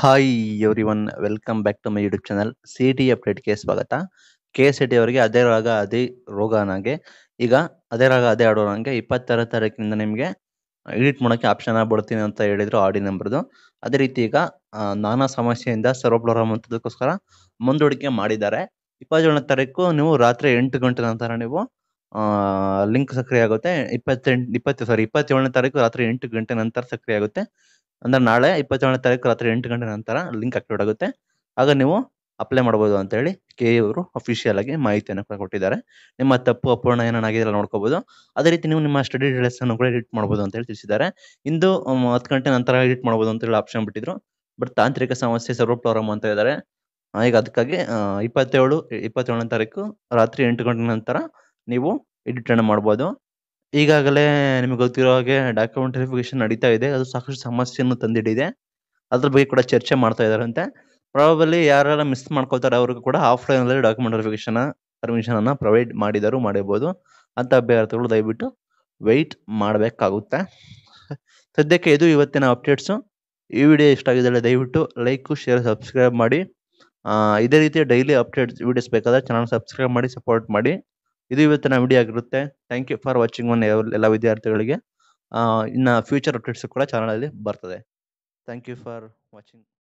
hi everyone welcome back to my YouTube channel C T ಅಪ್ಡೇಟ್ಗೆ ಸ್ವಾಗತ K S C ಅವರಿಗೆ ಅದೇ ರಾಗ ಅದೇ ರೋಗ ರೋಗನಾಗೆ ಈಗ ಅದೇ ರಾಗ ಅದೇ ನಂಗೆ ಇಪ್ಪತ್ತಾರ ತಾರೀಕಿನಿಂದ ನಿಮಗೆ ಎಡಿಟ್ ಮಾಡೋಕ್ಕೆ ಆಪ್ಷನ್ ಆಗ್ಬಿಡ್ತೀನಿ ಅಂತ ಹೇಳಿದ್ರು ಆಡಿ ನಂಬರ್ದು ಅದೇ ರೀತಿ ಈಗ ನಾನಾ ಸಮಸ್ಯೆಯಿಂದ ಸರ್ವಪ್ರಾರಂಭ ಅಂತದಕ್ಕೋಸ್ಕರ ಮುಂದೂಡಿಕೆ ಮಾಡಿದ್ದಾರೆ ಇಪ್ಪತ್ತೇಳನೇ ತಾರೀಕು ನೀವು ರಾತ್ರಿ ಎಂಟು ಗಂಟೆ ನಂತರ ನೀವು ಲಿಂಕ್ ಸಕ್ರಿಯ ಆಗುತ್ತೆ ಇಪ್ಪತ್ತೆಂಟು ಇಪ್ಪತ್ತು ಸಾರಿ ಇಪ್ಪತ್ತೇಳನೇ ತಾರೀಕು ರಾತ್ರಿ ಎಂಟು ಗಂಟೆ ನಂತರ ಸಕ್ರಿಯ ಆಗುತ್ತೆ ಅಂದ್ರೆ ನಾಳೆ ಇಪ್ಪತ್ತೇಳನೇ ತಾರೀಕು ರಾತ್ರಿ ಎಂಟು ಗಂಟೆ ನಂತರ ಲಿಂಕ್ ಆಕ್ಟಿವೇಟ್ ಆಗುತ್ತೆ ಆಗ ನೀವು ಅಪ್ಲೈ ಮಾಡ್ಬೋದು ಅಂತ ಹೇಳಿ ಕೆ ಅವರು ಅಫಿಷಿಯಲ್ ಆಗಿ ಮಾಹಿತಿಯನ್ನು ಕೊಟ್ಟಿದ್ದಾರೆ ನಿಮ್ಮ ತಪ್ಪು ಅಪೂರ್ಣ ಏನಾಗಿದೆಲ್ಲ ನೋಡ್ಕೋಬಹುದು ಅದೇ ರೀತಿ ನೀವು ನಿಮ್ಮ ಸ್ಟಡಿ ಡೀಟೇಲ್ಸ್ ಅನ್ನು ಕೂಡ ಎಡಿಟ್ ಮಾಡಬಹುದು ಅಂತ ಹೇಳಿ ತಿಳಿಸಿದ್ದಾರೆ ಇಂದು ಹತ್ತು ಗಂಟೆ ನಂತರ ಎಡಿಟ್ ಮಾಡ್ಬೋದು ಅಂತ ಹೇಳಿ ಆಪ್ಷನ್ ಬಿಟ್ಟಿದ್ರು ಬಟ್ ತಾಂತ್ರಿಕ ಸಮಸ್ಯೆ ಸರ್ವ ಪ್ರಾಬ್ಲಮ್ ಅಂತ ಇದ್ದಾರೆ ಈಗ ಅದಕ್ಕಾಗಿ ಇಪ್ಪತ್ತೇಳು ಇಪ್ಪತ್ತೇಳನೇ ತಾರೀಕು ರಾತ್ರಿ ಎಂಟು ಗಂಟೆ ನಂತರ ನೀವು ಎಡಿಟ್ ಅನ್ನು ಮಾಡ್ಬೋದು ಈಗಾಗಲೇ ನಿಮಗೆ ಗೊತ್ತಿರೋ ಹಾಗೆ ಡಾಕ್ಯುಮೆಂಟ್ ವೆರಿಫಿಕೇಶನ್ ನಡೀತಾ ಇದೆ ಅದು ಸಾಕಷ್ಟು ಸಮಸ್ಯೆಯನ್ನು ತಂದಿಡಿದೆ ಅದ್ರ ಬಗ್ಗೆ ಕೂಡ ಚರ್ಚೆ ಮಾಡ್ತಾ ಇದ್ದಾರಂತೆ ಪ್ರಾಬಲಿ ಯಾರೆಲ್ಲ ಮಿಸ್ ಮಾಡ್ಕೊಳ್ತಾರೆ ಅವ್ರಿಗೂ ಕೂಡ ಆಫ್ಲೈನಲ್ಲಿ ಡಾಕ್ಯುಮೆಂಟ್ ವೆರಿಫಿಕೇಶನ್ ಪರ್ಮಿಷನ್ ಅನ್ನ ಪ್ರೊವೈಡ್ ಮಾಡಿದರೂ ಮಾಡಿರ್ಬೋದು ಅಂತ ಅಭ್ಯರ್ಥಿಗಳು ದಯವಿಟ್ಟು ವೆಯ್ಟ್ ಮಾಡಬೇಕಾಗುತ್ತೆ ಸದ್ಯಕ್ಕೆ ಇದು ಇವತ್ತಿನ ಅಪ್ಡೇಟ್ಸು ಈ ವಿಡಿಯೋ ಇಷ್ಟ ಆಗಿದ್ದರೆ ದಯವಿಟ್ಟು ಲೈಕ್ ಶೇರ್ ಸಬ್ಸ್ಕ್ರೈಬ್ ಮಾಡಿ ಇದೇ ರೀತಿಯ ಡೈಲಿ ಅಪ್ಡೇಟ್ಸ್ ವಿಡಿಯೋಸ್ ಬೇಕಾದ್ರೆ ಚಾನಲ್ ಸಬ್ಸ್ಕ್ರೈಬ್ ಮಾಡಿ ಸಪೋರ್ಟ್ ಮಾಡಿ ಇದು ಇವತ್ತಿನ ವಿಡಿಯೋ ಆಗಿರುತ್ತೆ thank you for watching one ಎಲ್ಲ ವಿದ್ಯಾರ್ಥಿಗಳಿಗೆ ಇನ್ನು ಫ್ಯೂಚರ್ ಅಪ್ಡೇಟ್ಸ್ ಕೂಡ ಚಾನಲಲ್ಲಿ ಬರ್ತದೆ ಥ್ಯಾಂಕ್ ಯು ಫಾರ್ ವಾಚಿಂಗ್